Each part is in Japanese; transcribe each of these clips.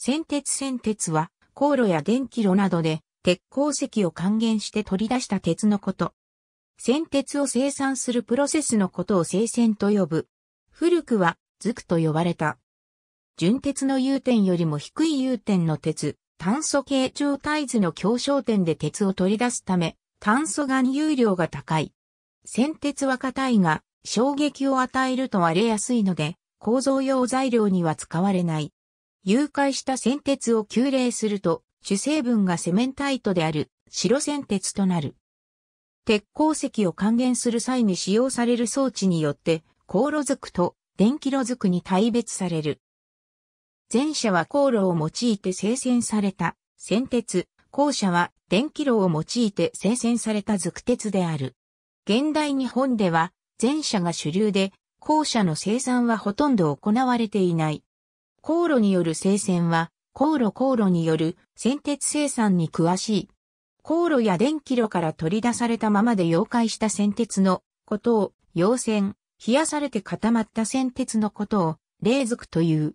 先鉄先鉄は、航路や電気炉などで、鉄鉱石を還元して取り出した鉄のこと。先鉄を生産するプロセスのことを生鮮と呼ぶ。古くは、ズクと呼ばれた。純鉄の融点よりも低い融点の鉄、炭素系状態図の強焦点で鉄を取り出すため、炭素含有量が高い。先鉄は硬いが、衝撃を与えると割れやすいので、構造用材料には使われない。誘拐した先鉄を急冷すると、主成分がセメンタイトである白先鉄となる。鉄鉱石を還元する際に使用される装置によって、航路づくと電気路づくに大別される。前者は航路を用いて生鮮された先鉄、後者は電気炉を用いて生鮮された続鉄である。現代日本では前者が主流で、後者の生産はほとんど行われていない。航路による生鮮は、航路航路による先鉄生産に詳しい。航路や電気炉から取り出されたままで溶解した先鉄のことを、溶線、冷やされて固まった先鉄のことを、冷属という。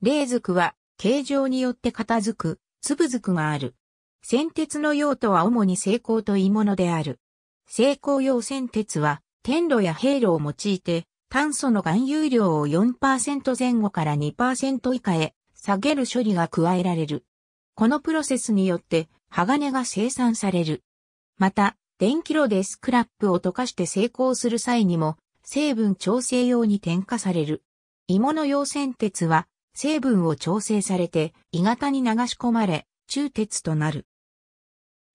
冷属は、形状によって片付く、粒づくがある。先鉄の用途は主に成功といいものである。成功用先鉄は、天路や兵路を用いて、炭素の含有量を4%前後から2%以下へ下げる処理が加えられる。このプロセスによって鋼が生産される。また、電気炉でスクラップを溶かして成功する際にも成分調整用に添加される。芋の溶泉鉄は成分を調整されて鋳型に流し込まれ中鉄となる。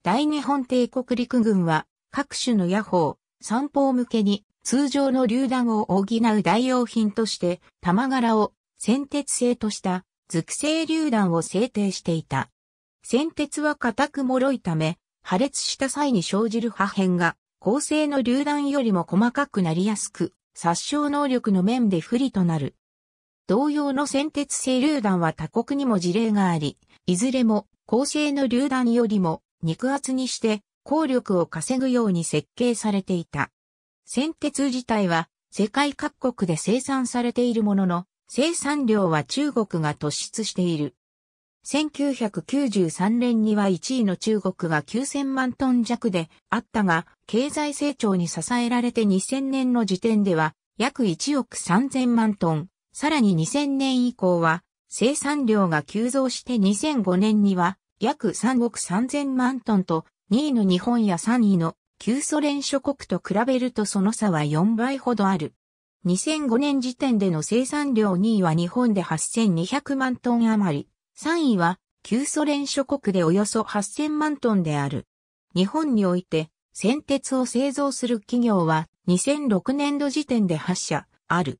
大日本帝国陸軍は各種の野砲、三砲向けに通常の榴弾を補う代用品として、玉柄を先鉄製とした属性榴弾を制定していた。先鉄は硬く脆いため、破裂した際に生じる破片が、鋼製の榴弾よりも細かくなりやすく、殺傷能力の面で不利となる。同様の先鉄製榴弾は他国にも事例があり、いずれも鋼製の榴弾よりも肉厚にして、効力を稼ぐように設計されていた。先鉄自体は世界各国で生産されているものの、生産量は中国が突出している。1993年には1位の中国が9000万トン弱であったが、経済成長に支えられて2000年の時点では約1億3000万トン。さらに2000年以降は生産量が急増して2005年には約3億3000万トンと2位の日本や3位の旧ソ連諸国と比べるとその差は4倍ほどある。2005年時点での生産量2位は日本で8200万トン余り、3位は旧ソ連諸国でおよそ8000万トンである。日本において、先鉄を製造する企業は2006年度時点で8社ある。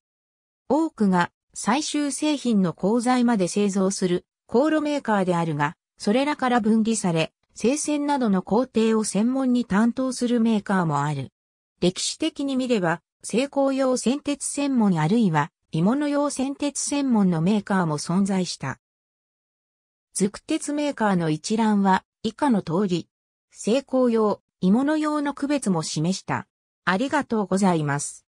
多くが最終製品の鋼材まで製造する航路メーカーであるが、それらから分離され、生鮮などの工程を専門に担当するメーカーもある。歴史的に見れば、成功用銑鉄専門あるいは鋳物用銑鉄専門のメーカーも存在した。ズク鉄メーカーの一覧は以下の通り、成功用、鋳物用の区別も示した。ありがとうございます。